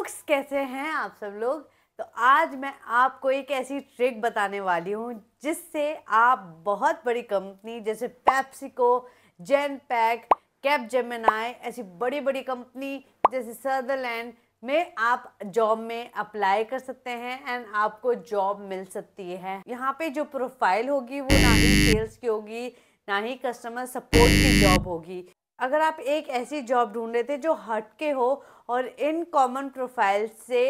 focus कैसे हैं आप सब लोग तो आज मैं आपको एक ऐसी ट्रिक बताने वाली हूँ जिससे आप बहुत बड़ी कंपनी जैसे PepsiCo Genpact Capgemini ऐसी बड़ी बड़ी कंपनी जैसे सदरलैंड में आप जॉब में अप्लाई कर सकते हैं एंड आपको जॉब मिल सकती है यहाँ पे जो प्रोफाइल होगी वो ना ही सेल्स की होगी ना ही कस्टमर सपोर्ट की जॉब होगी अगर आप एक ऐसी जॉब ढूंढ रहे थे जो हट के हो और इन कॉमन प्रोफाइल से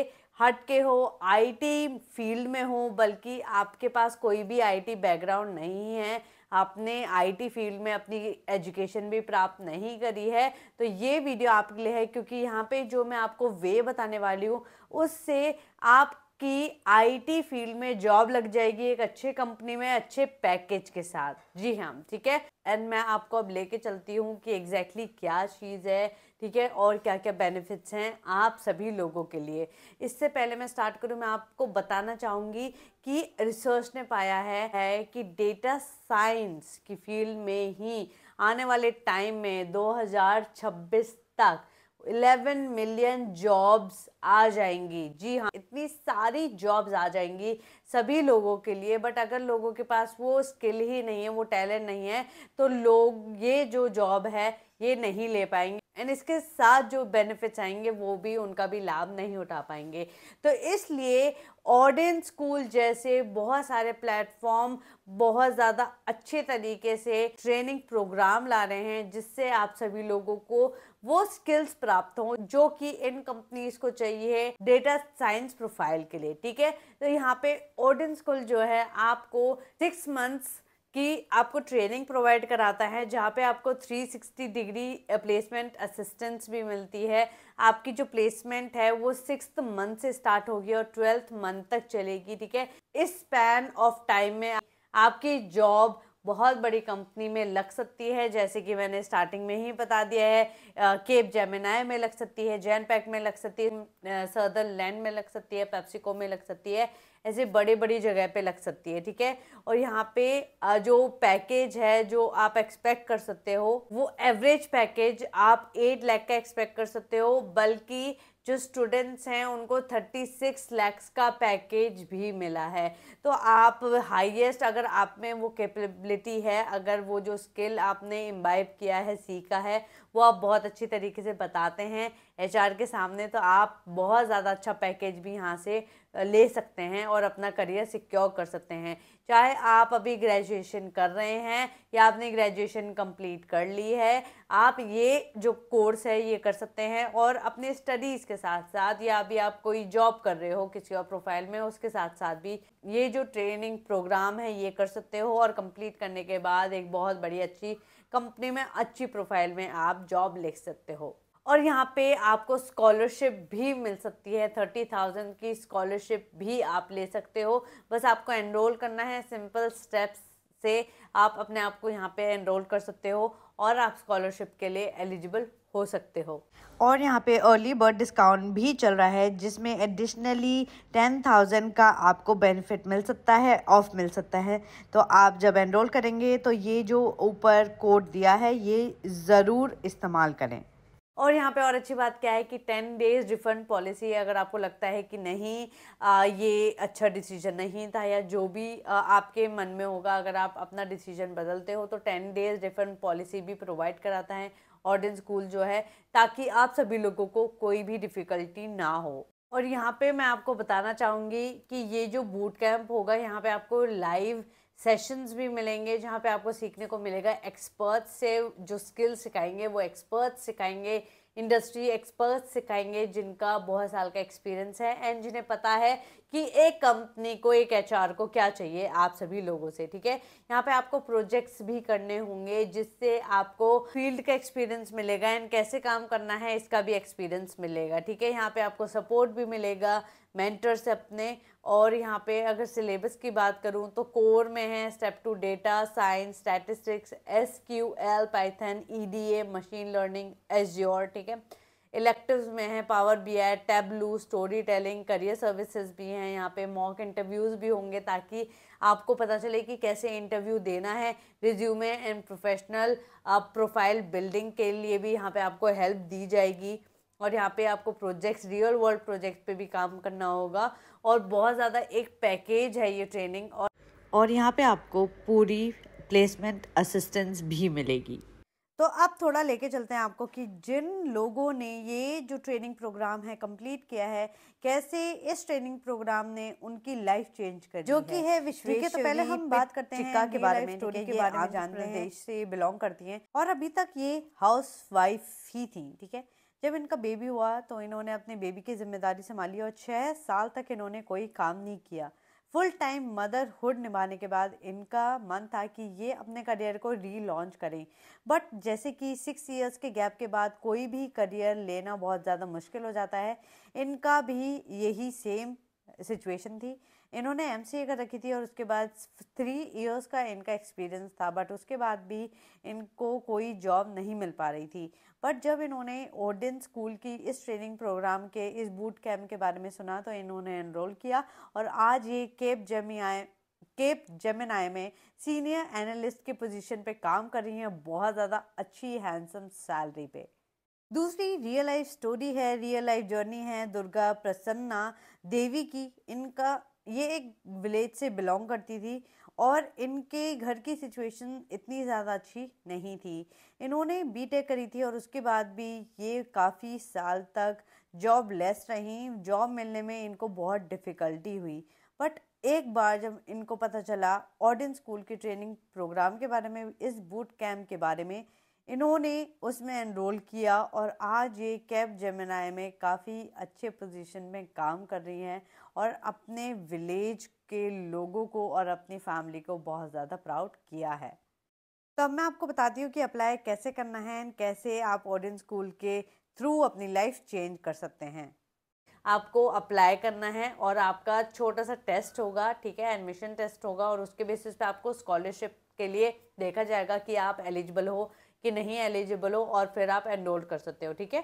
हट के हो आईटी फील्ड में हो बल्कि आपके पास कोई भी आईटी बैकग्राउंड नहीं है आपने आईटी फील्ड में अपनी एजुकेशन भी प्राप्त नहीं करी है तो ये वीडियो आपके लिए है क्योंकि यहाँ पे जो मैं आपको वे बताने वाली हूँ उससे आप कि आईटी फील्ड में जॉब लग जाएगी एक अच्छे कंपनी में अच्छे पैकेज के साथ जी हाँ ठीक है एंड मैं आपको अब लेके चलती हूँ कि एग्जैक्टली exactly क्या चीज़ है ठीक है और क्या क्या बेनिफिट्स हैं आप सभी लोगों के लिए इससे पहले मैं स्टार्ट करूँ मैं आपको बताना चाहूँगी कि रिसर्च ने पाया है, है कि डेटा साइंस की फील्ड में ही आने वाले टाइम में 2026 तक इलेवन मिलियन जॉब्स आ जाएंगी जी हाँ इतनी सारी जॉब्स आ जाएंगी सभी लोगों के लिए बट अगर लोगों के पास वो स्किल ही नहीं है वो टैलेंट नहीं है तो लोग ये जो जॉब है ये नहीं ले पाएंगे एंड इसके साथ जो बेनिफिट्स आएंगे वो भी उनका भी लाभ नहीं उठा पाएंगे तो इसलिए ऑडियन स्कूल जैसे बहुत सारे प्लेटफॉर्म बहुत ज़्यादा अच्छे तरीके से ट्रेनिंग प्रोग्राम ला रहे हैं जिससे आप सभी लोगों को वो स्किल्स प्राप्त हों जो कि इन कंपनीज को चाहिए डेटा साइंस प्रोफाइल के लिए ठीक है तो यहाँ पे ओडिन स्कूल जो है आपको सिक्स मंथ्स कि आपको ट्रेनिंग प्रोवाइड कराता है जहाँ पे आपको 360 डिग्री प्लेसमेंट असिस्टेंस भी मिलती है आपकी जो प्लेसमेंट है वो सिक्स मंथ से स्टार्ट होगी और ट्वेल्थ मंथ तक चलेगी ठीक है इस स्पैन ऑफ टाइम में आपकी जॉब बहुत बड़ी कंपनी में लग सकती है जैसे कि मैंने स्टार्टिंग में ही बता दिया है केप जेमिनाय में लग सकती है जैन पैक में लग सकती है सदर लैंड में लग सकती है पेप्सिको में लग सकती है ऐसे बड़े बड़ी जगह पे लग सकती है ठीक है और यहाँ पे जो पैकेज है जो आप एक्सपेक्ट कर सकते हो वो एवरेज पैकेज आप एट लैख का एक्सपेक्ट कर सकते हो बल्कि जो स्टूडेंट्स हैं उनको थर्टी सिक्स लैक्स का पैकेज भी मिला है तो आप हाईएस्ट अगर आप में वो कैपेबिलिटी है अगर वो जो स्किल आपने इम्बाइब किया है सीखा है वो आप बहुत अच्छी तरीके से बताते हैं एचआर के सामने तो आप बहुत ज़्यादा अच्छा पैकेज भी यहाँ से ले सकते हैं और अपना करियर सिक्योर कर सकते हैं चाहे आप अभी ग्रेजुएशन कर रहे हैं या आपने ग्रेजुएशन कंप्लीट कर ली है आप ये जो कोर्स है ये कर सकते हैं और अपने स्टडीज़ के साथ साथ या अभी आप कोई जॉब कर रहे हो किसी और प्रोफाइल में उसके साथ साथ भी ये जो ट्रेनिंग प्रोग्राम है ये कर सकते हो और कंप्लीट करने के बाद एक बहुत बड़ी अच्छी कंपनी में अच्छी प्रोफाइल में आप जॉब ले सकते हो और यहाँ पे आपको स्कॉलरशिप भी मिल सकती है थर्टी थाउजेंड की स्कॉलरशिप भी आप ले सकते हो बस आपको एनरोल करना है सिंपल स्टेप्स से आप अपने आप को यहाँ पे एनरोल कर सकते हो और आप स्कॉलरशिप के लिए एलिजिबल हो सकते हो और यहाँ पे अर्ली बर्ड डिस्काउंट भी चल रहा है जिसमें एडिशनली टेन थाउजेंड का आपको बेनिफिट मिल सकता है ऑफ मिल सकता है तो आप जब एनरोल करेंगे तो ये जो ऊपर कोड दिया है ये ज़रूर इस्तेमाल करें और यहाँ पे और अच्छी बात क्या है कि टेन डेज रिफंड पॉलिसी अगर आपको लगता है कि नहीं आ, ये अच्छा डिसीजन नहीं था या जो भी आ, आपके मन में होगा अगर आप अपना डिसीजन बदलते हो तो टेन डेज रिफंड पॉलिसी भी प्रोवाइड कराता है ऑर्डन स्कूल जो है ताकि आप सभी लोगों को कोई भी डिफ़िकल्टी ना हो और यहाँ पे मैं आपको बताना चाहूँगी कि ये जो बूट कैंप होगा यहाँ पे आपको लाइव सेशंस भी मिलेंगे जहाँ पे आपको सीखने को मिलेगा एक्सपर्ट्स से जो स्किल सिखाएंगे वो एक्सपर्ट्स सिखाएंगे इंडस्ट्री एक्सपर्ट्स सिखाएंगे जिनका बहुत साल का एक्सपीरियंस है एंड जिन्हें पता है कि एक कंपनी को एक एच को क्या चाहिए आप सभी लोगों से ठीक है यहाँ पे आपको प्रोजेक्ट्स भी करने होंगे जिससे आपको फील्ड का एक्सपीरियंस मिलेगा एंड कैसे काम करना है इसका भी एक्सपीरियंस मिलेगा ठीक है यहाँ पे आपको सपोर्ट भी मिलेगा मेंटर्स अपने और यहाँ पे अगर सिलेबस की बात करूँ तो कोर में है step two data science statistics S Q L Python E D A machine learning एस ठीक है इलेक्टिव में है Power B I Tableau storytelling career services भी हैं यहाँ पे मॉक इंटरव्यूज़ भी होंगे ताकि आपको पता चले कि कैसे इंटरव्यू देना है resume and professional profile building के लिए भी यहाँ पे आपको हेल्प दी जाएगी और यहाँ पे आपको प्रोजेक्ट्स रियल वर्ल्ड प्रोजेक्ट पे भी काम करना होगा और बहुत ज़्यादा एक पैकेज है ये ट्रेनिंग और और यहाँ पे आपको पूरी प्लेसमेंट असिस्टेंस भी मिलेगी तो अब थोड़ा लेके चलते हैं आपको कि जिन लोगों ने ये जो ट्रेनिंग प्रोग्राम है कंप्लीट किया है कैसे इस ट्रेनिंग प्रोग्राम ने उनकी लाइफ चेंज कर जो कि है विश्व तो पहले हम बात करते हैं के बारे में स्टोरी के बारे में जानते हैं देश से बिलोंग करती हैं और अभी तक ये हाउस वाइफ ही थी ठीक है जब इनका बेबी हुआ तो इन्होंने अपने बेबी की जिम्मेदारी संभाली और छः साल तक इन्होंने कोई काम नहीं किया फुल टाइम मदरहुड निभाने के बाद इनका मन था कि ये अपने करियर को री लॉन्च करें बट जैसे कि सिक्स इयर्स के गैप के बाद कोई भी करियर लेना बहुत ज़्यादा मुश्किल हो जाता है इनका भी यही सेम सिचुएशन थी इन्होंने एम कर रखी थी और उसके बाद थ्री ईयर्स का इनका एक्सपीरियंस था बट उसके बाद भी इनको कोई जॉब नहीं मिल पा रही थी बट जब इन्होंने ओडिन स्कूल की इस ट्रेनिंग प्रोग्राम के इस बूट कैम्प के बारे में सुना तो इन्होंने एनरोल किया और आज ये केप जेमियाए केप जेमिनाई में सीनियर एनालिस्ट के पोजीशन पे काम कर रही हैं बहुत ज़्यादा अच्छी हैंडसम सैलरी पे दूसरी रियल लाइफ स्टोरी है रियल लाइफ जर्नी है दुर्गा प्रसन्ना देवी की इनका ये एक विलेज से बिलोंग करती थी और इनके घर की सिचुएशन इतनी ज़्यादा अच्छी नहीं थी इन्होंने बीटेक करी थी और उसके बाद भी ये काफ़ी साल तक जॉब लेस रहीं जॉब मिलने में इनको बहुत डिफ़िकल्टी हुई बट एक बार जब इनको पता चला ऑर्डिन स्कूल के ट्रेनिंग प्रोग्राम के बारे में इस बूट कैम्प के बारे में इन्होंने उसमें एनरोल किया और आज ये कैब जेमिनाय में काफ़ी अच्छे पोजीशन में काम कर रही हैं और अपने विलेज के लोगों को और अपनी फैमिली को बहुत ज़्यादा प्राउड किया है तो अब मैं आपको बताती हूँ कि अप्लाई कैसे करना है एंड कैसे आप ऑडियंस स्कूल के थ्रू अपनी लाइफ चेंज कर सकते हैं आपको अप्लाई करना है और आपका छोटा सा टेस्ट होगा ठीक है एडमिशन टेस्ट होगा और उसके बेसिस पे आपको स्कॉलरशिप के लिए देखा जाएगा कि आप एलिजिबल हो कि नहीं एलिजिबल हो और फिर आप एनरोल कर सकते हो ठीक है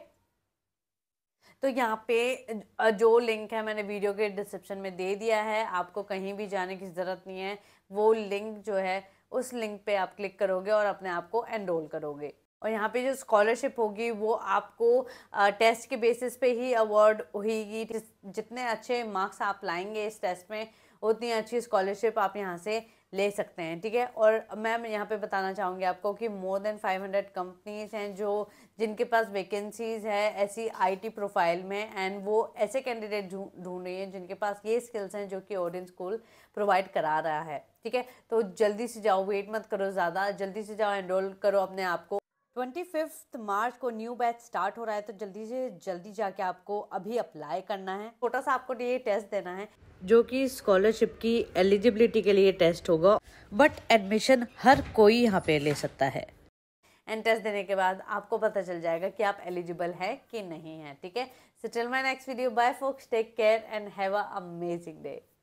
तो यहाँ पे जो लिंक है मैंने वीडियो के डिस्क्रिप्शन में दे दिया है आपको कहीं भी जाने की ज़रूरत नहीं है वो लिंक जो है उस लिंक पे आप क्लिक करोगे और अपने आप को एनरोल करोगे और यहाँ पे जो स्कॉलरशिप होगी वो आपको टेस्ट के बेसिस पे ही अवार्ड होगी जितने अच्छे मार्क्स आप लाएंगे इस टेस्ट में उतनी अच्छी स्कॉलरशिप आप यहाँ से ले सकते हैं ठीक है और मैम यहाँ पे बताना चाहूँगी आपको कि मोर देन 500 कंपनीज हैं जो जिनके पास वैकेंसीज है ऐसी आईटी प्रोफाइल में एंड वो ऐसे कैंडिडेट ढूंढ रही हैं जिनके पास ये स्किल्स हैं जो कि ऑडियंस स्कूल प्रोवाइड करा रहा है ठीक है तो जल्दी से जाओ वेट मत करो ज़्यादा जल्दी से जाओ एनरोल करो अपने आप को ट्वेंटी फिफ्थ मार्च को न्यू बैच स्टार्ट हो रहा है तो जल्दी से जल्दी जाके आपको अभी अप्लाई करना है छोटा सा आपको ये टेस्ट देना है जो कि स्कॉलरशिप की एलिजिबिलिटी के लिए टेस्ट होगा बट एडमिशन हर कोई यहाँ पे ले सकता है एंड टेस्ट देने के बाद आपको पता चल जाएगा कि आप एलिजिबल है कि नहीं है ठीक है so till my next video bye folks take care and have a amazing day